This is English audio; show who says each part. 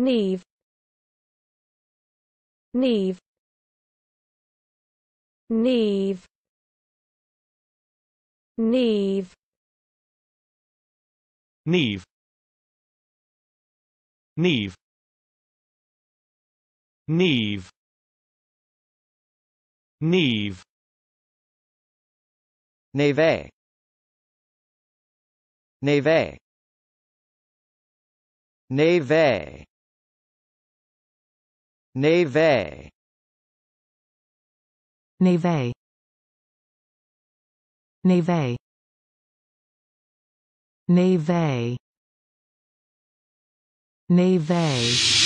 Speaker 1: Neve Neve Neve
Speaker 2: Neve Neve Neve Neve Neve Neve Neve Neve Neve. Neve. Neve. Neve. Neve.